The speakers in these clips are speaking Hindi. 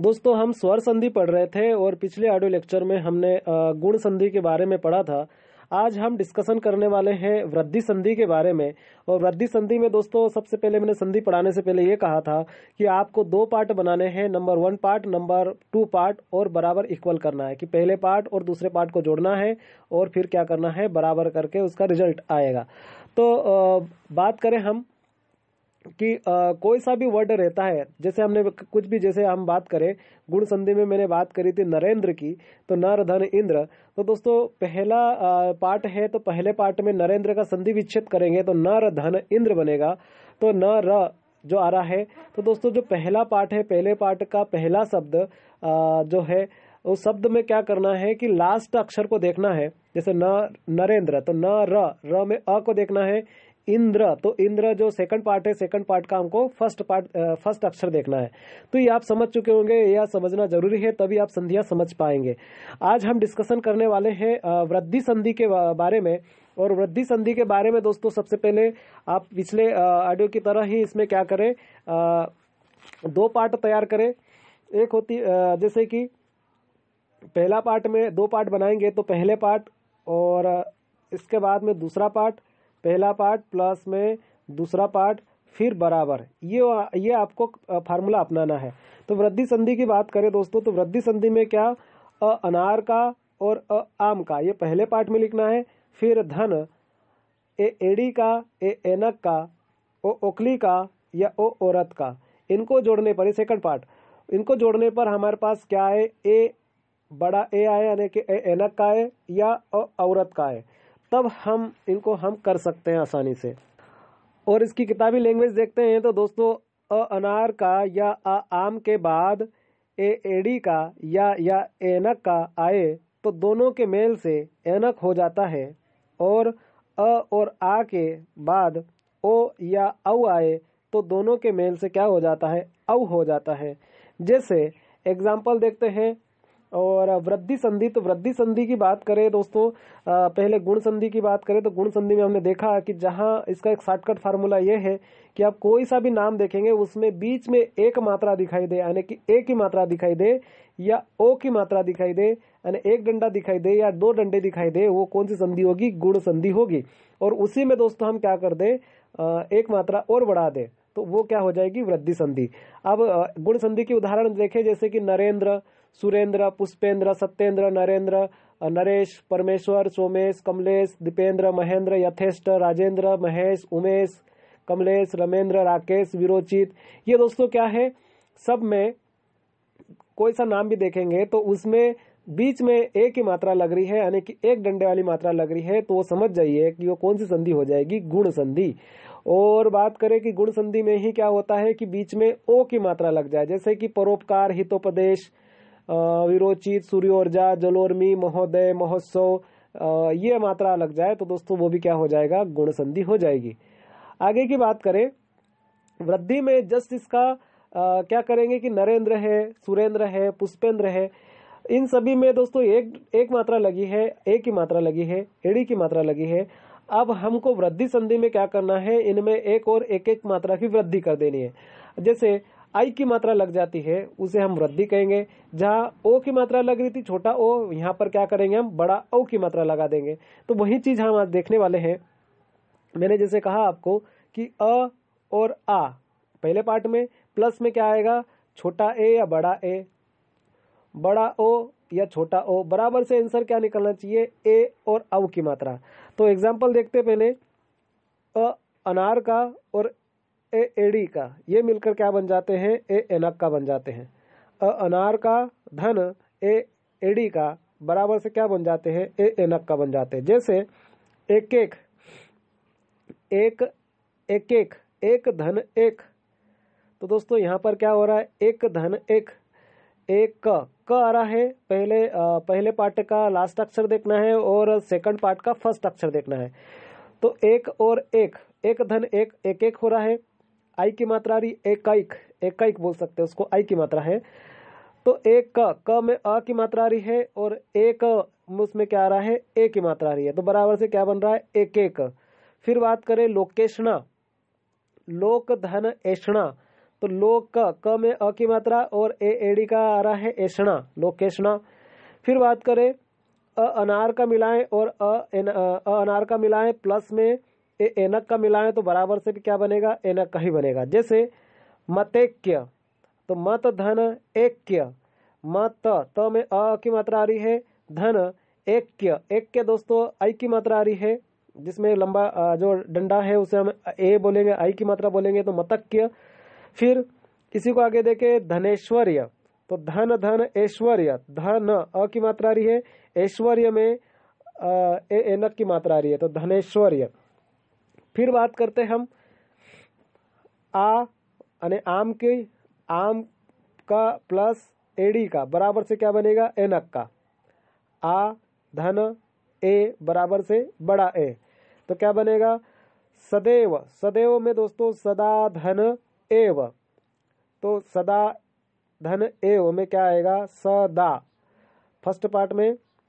दोस्तों हम स्वर संधि पढ़ रहे थे और पिछले ऑडियो लेक्चर में हमने गुण संधि के बारे में पढ़ा था आज हम डिस्कशन करने वाले हैं वृद्धि संधि के बारे में और वृद्धि संधि में दोस्तों सबसे पहले मैंने संधि पढ़ाने से पहले ये कहा था कि आपको दो पार्ट बनाने हैं number one part number two part और बराबर इक्वल करना है कि पहले पार्ट और दूसरे पार्ट को जोड़ना है और फिर क्या करना है बराबर करके उसका रिजल्ट आएगा तो बात करें हम कि आ, कोई सा भी वर्ड रहता है जैसे हमने कुछ भी जैसे हम बात करें गुण संधि में मैंने बात करी थी नरेंद्र की तो नर धन इंद्र तो दोस्तों पहला आ, पार्ट है तो पहले पार्ट में नरेंद्र का संधि विच्छेद करेंगे तो नर धन इंद्र बनेगा तो न र जो आ रहा है तो दोस्तों जो पहला पार्ट है पहले पार्ट का पहला शब्द जो है उस शब्द में क्या करना है कि लास्ट अक्षर को देखना है जैसे न नरेंद्र तो न र र में अ को देखना है इंद्र तो इंद्र जो सेकंड पार्ट है सेकंड पार्ट का हमको फर्स्ट पार्ट फर्स्ट अक्षर देखना है तो ये आप समझ चुके होंगे यह समझना जरूरी है तभी आप संधियां समझ पाएंगे आज हम डिस्कशन करने वाले हैं वृद्धि संधि के बारे में और वृद्धि संधि के बारे में दोस्तों सबसे पहले आप पिछले ऑडियो की तरह ही इसमें क्या करें आ, दो पार्ट तैयार करें एक होती आ, जैसे कि पहला पार्ट में दो पार्ट बनाएंगे तो पहले पार्ट और इसके बाद में दूसरा पार्ट पहला पार्ट प्लस में दूसरा पार्ट फिर बराबर ये ये आपको फार्मूला अपनाना है तो वृद्धि संधि की बात करें दोस्तों तो वृद्धि संधि में क्या अ अनार का और अ आम का ये पहले पार्ट में लिखना है फिर धन ए एडी का ए एनक का ओ ओकली का या ओ औरत का इनको जोड़ने पर ये सेकंड पार्ट इनको जोड़ने पर हमारे पास क्या है ए बड़ा ए आए यानी कि ए एनक का है या औरत का है तब हम इनको हम कर सकते हैं आसानी से और इसकी किताबी लैंग्वेज देखते हैं तो दोस्तों अ अनार का या आ आम के बाद ए एडी का या या एनक का आए तो दोनों के मेल से एनक हो जाता है और अ और आ के बाद ओ या औ आए तो दोनों के मेल से क्या हो जाता है औ हो जाता है जैसे एग्जाम्पल देखते हैं और वृद्धि संधि तो वृद्धि संधि की बात करें दोस्तों पहले गुण संधि की बात करें तो गुण संधि में हमने देखा कि जहां इसका एक शॉर्टकट फार्मूला ये है कि आप कोई सा भी नाम देखेंगे उसमें बीच में एक मात्रा दिखाई दे यानी कि ए की मात्रा दिखाई दे या ओ की मात्रा दिखाई दे यानी एक डंडा दिखाई दे या दो डंडे दिखाई दे वो कौन सी संधि होगी गुण संधि होगी और उसी में दोस्तों हम क्या कर दे एक मात्रा और बढ़ा दे तो वो क्या हो जाएगी वृद्धि संधि अब गुण संधि के उदाहरण देखें जैसे कि नरेंद्र सुरेंद्र पुष्पेंद्र सत्येंद्र नरेंद्र नरेश परमेश्वर सोमेश कमलेश दीपेंद्र महेंद्र यथेष्ट राजेंद्र महेश उमेश कमलेश रमेंद्र राकेश विरोचित ये दोस्तों क्या है सब में कोई सा नाम भी देखेंगे तो उसमें बीच में एक ही मात्रा लग रही है यानी कि एक डंडे वाली मात्रा लग रही है तो वो समझ जाइए कि वो कौन सी संधि हो जाएगी गुण संधि और बात करें कि गुण संधि में ही क्या होता है कि बीच में ओ की मात्रा लग जाए जैसे कि परोपकार हितोपदेश विरोचित सूर्योर्जा जलोर्मी महोदय महोत्सव ये मात्रा लग जाए तो दोस्तों वो भी क्या हो जाएगा गुण संधि हो जाएगी आगे की बात करें वृद्धि में जस्ट इसका आ, क्या करेंगे कि नरेंद्र है सुरेंद्र है पुष्पेंद्र है इन सभी में दोस्तों एक एक मात्रा लगी है ए की मात्रा लगी है एडी की मात्रा लगी है अब हमको वृद्धि संधि में क्या करना है इनमें एक और एक एक मात्रा की वृद्धि कर देनी है जैसे आई की मात्रा लग जाती है उसे हम वृद्धि कहेंगे जहाँ ओ की मात्रा लग रही थी छोटा ओ यहाँ पर क्या करेंगे हम बड़ा ओ की मात्रा लगा देंगे तो वही चीज हम आज देखने वाले हैं मैंने जैसे कहा आपको कि अ और आ पहले पार्ट में प्लस में क्या आएगा छोटा ए या बड़ा ए बड़ा ओ या छोटा ओ बराबर से आंसर क्या निकलना चाहिए ए और अव की मात्रा तो एग्जाम्पल देखते पहले अ अनार का और ए एडी का ये मिलकर क्या बन जाते हैं ए एनक का बन जाते हैं अ अनार का धन ए एडी का बराबर से क्या बन जाते हैं ए एनक का बन जाते हैं जैसे एक एक एक एक एक एक धन एक तो दोस्तों यहाँ पर क्या हो रहा है एक धन एक एक क क आ रहा है पहले आ, पहले पार्ट का लास्ट अक्षर देखना है और सेकंड पार्ट का फर्स्ट अक्षर देखना है तो एक और एक एक धन एक एक एक हो रहा है आई की मात्रा रही एकाइक एकाइक बोल सकते हैं उसको आई की मात्रा है तो एक का क में अ की मात्रा आ रही है और एक उसमें क्या आ रहा है ए की मात्रा आ रही है तो बराबर से क्या बन रहा है एक एक फिर बात करें लोकेशना लोक धन एषणा तो लोक का क में अ की मात्रा और ए एडी का आ रहा है एषणा लोकेशना फिर बात करें अ अनार का मिलाएं और अ अनार का मिलाएं प्लस में ए एनक का मिलाएं तो बराबर से भी क्या बनेगा एनक का ही बनेगा जैसे मतेक्य तो मत धन एक्य मत त में अ की मात्रा आ रही है धन एक्य एक्य दोस्तों आई की मात्रा आ रही है जिसमें लंबा जो डंडा है उसे हम ए बोलेंगे आई की मात्रा बोलेंगे तो मतक्य फिर इसी को आगे देखे धनेश्वर्य तो धन धन ऐश्वर्य धन अ की मात्रा आ रही है ऐश्वर्य में ए एनक की मात्रा आ रही है तो धनेश्वर्य फिर बात करते हम आ अने आम के आम का प्लस एडी का बराबर से क्या बनेगा एनक का आ धन ए बराबर से बड़ा ए तो क्या बनेगा सदैव सदैव में दोस्तों सदा धन एव तो सदा धन एव में क्या आएगा सदा फर्स्ट पार्ट में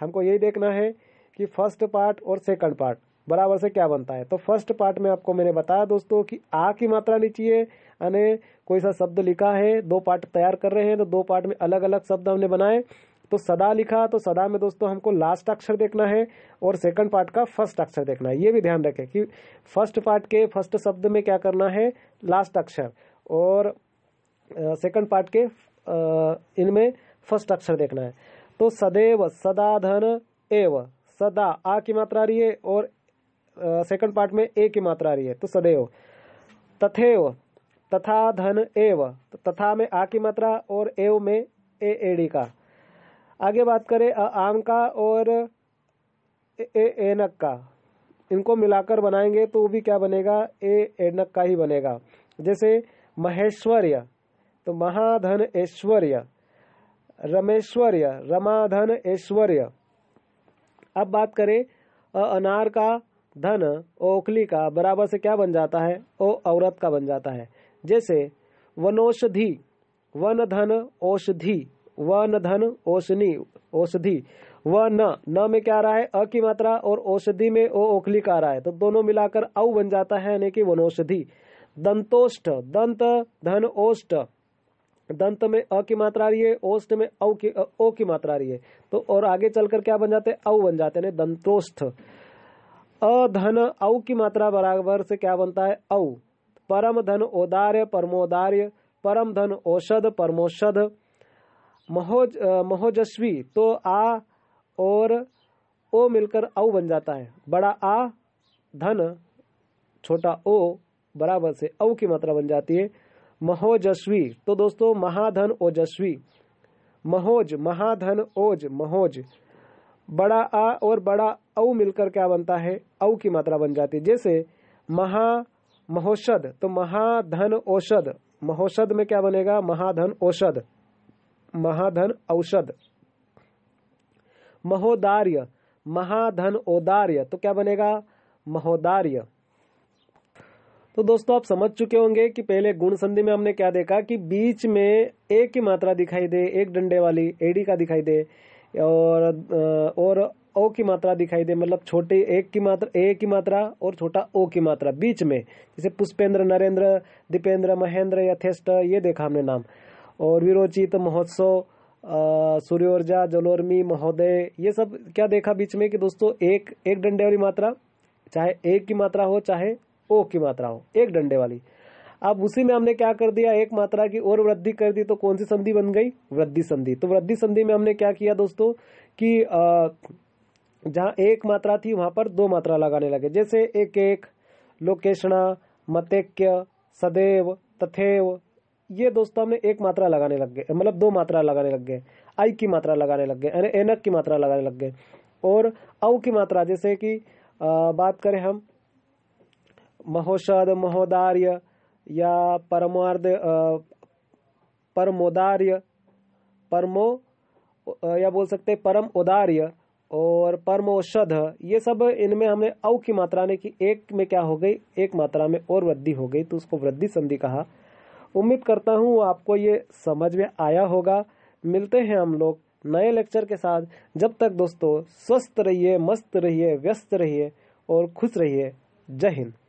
हमको यही देखना है कि फर्स्ट पार्ट और सेकंड पार्ट बराबर से क्या बनता है तो फर्स्ट पार्ट में आपको मैंने बताया दोस्तों कि आ की मात्रा नीची है अने कोई सा शब्द लिखा है दो पार्ट तैयार कर रहे हैं तो दो पार्ट में अलग अलग शब्द हमने बनाए तो सदा लिखा तो सदा में दोस्तों हमको लास्ट अक्षर देखना है और सेकंड पार्ट का फर्स्ट अक्षर देखना है ये भी ध्यान रखें कि फर्स्ट पार्ट के फर्स्ट शब्द में क्या करना है लास्ट अक्षर और सेकंड पार्ट के इनमें फर्स्ट अक्षर देखना है तो सदैव सदा धन एव सदा आ की मात्रा रही है और सेकंड पार्ट में ए की मात्रा आ रही है तो सदैव तथेव तथा धन एव तो तथा में आ की मात्रा और एव में ए एडी का आगे बात करें आम का और ए एनक का इनको मिलाकर बनाएंगे तो वो भी क्या बनेगा ए एनक का ही बनेगा जैसे महेश्वर्य तो महाधन ऐश्वर्य रमेश्वर्य रमाधन ऐश्वर्य अब बात करें अनार का धन ओखली का बराबर से क्या बन जाता है ओ औरत का बन जाता है जैसे वनौषधि वन धन औषधि वन धन औषधि औषधि व न न में क्या आ रहा है अ की मात्रा और औषधि में ओ ओखली का आ रहा है तो दोनों मिलाकर औ बन जाता है यानी कि वनौषधि दंतोष्ट दंत धन ओष्ट दंत में अ की मात्रा आ रही है ओष्ट में औ की ओ की मात्रा आ रही है तो और आगे चलकर क्या बन जाते हैं औ बन जाते हैं दंतोष्ठ अधन औ की मात्रा बराबर से क्या बनता है औ परम धन औदार्य परमोदार्य परम धन औषध परमोषध महोज महोजस्वी तो आ और ओ मिलकर औ बन जाता है बड़ा आ धन छोटा ओ बराबर से औ की मात्रा बन जाती है महोजस्वी तो दोस्तों महाधन ओजस्वी महोज महाधन ओज महोज बड़ा आ और बड़ा औ मिलकर क्या बनता है औ की मात्रा बन जाती है जैसे महा महोषध तो महाधन औषध महोषध में क्या बनेगा महाधन औषध महाधन औषध महोदार्य महाधन औदार्य तो क्या बनेगा महोदार्य तो दोस्तों आप समझ चुके होंगे कि पहले गुण संधि में हमने क्या देखा कि बीच में एक की मात्रा दिखाई दे एक डंडे वाली एडी का दिखाई दे और और ओ की मात्रा दिखाई दे मतलब छोटे एक की मात्रा ए की मात्रा और छोटा ओ की मात्रा बीच में जैसे पुष्पेंद्र नरेंद्र दीपेंद्र महेंद्र यथेष्ट ये देखा हमने नाम और विरोचित महोत्सव सूर्योर्जा जलोर्मी महोदय ये सब क्या देखा बीच में कि दोस्तों एक एक डंडे वाली मात्रा चाहे एक की मात्रा हो चाहे ओ की मात्रा हो एक डंडे वाली अब उसी में हमने क्या कर दिया एक मात्रा की और वृद्धि कर दी तो कौन सी संधि बन गई वृद्धि संधि तो वृद्धि संधि में हमने क्या किया दोस्तों कि जहाँ एक मात्रा थी वहाँ पर दो मात्रा लगाने लगे जैसे एक एक लोकेशणा मतेक्य सदैव तथेव ये दोस्तों में एक मात्रा लगाने लग गए मतलब दो मात्रा लगाने लग गए आई की मात्रा लगाने लग गए यानी एनक की मात्रा लगाने लग गए और औ की मात्रा जैसे कि बात करें हम महोषद महोदार्य या परमार्द परमोदार्य परमो या बोल सकते परम उदार्य और परम औषध ये सब इनमें हमने औ की मात्रा ने कि एक में क्या हो गई एक मात्रा में और वृद्धि हो गई तो उसको वृद्धि संधि कहा उम्मीद करता हूँ आपको ये समझ में आया होगा मिलते हैं हम लोग नए लेक्चर के साथ जब तक दोस्तों स्वस्थ रहिए मस्त रहिए व्यस्त रहिए और खुश रहिए जय हिंद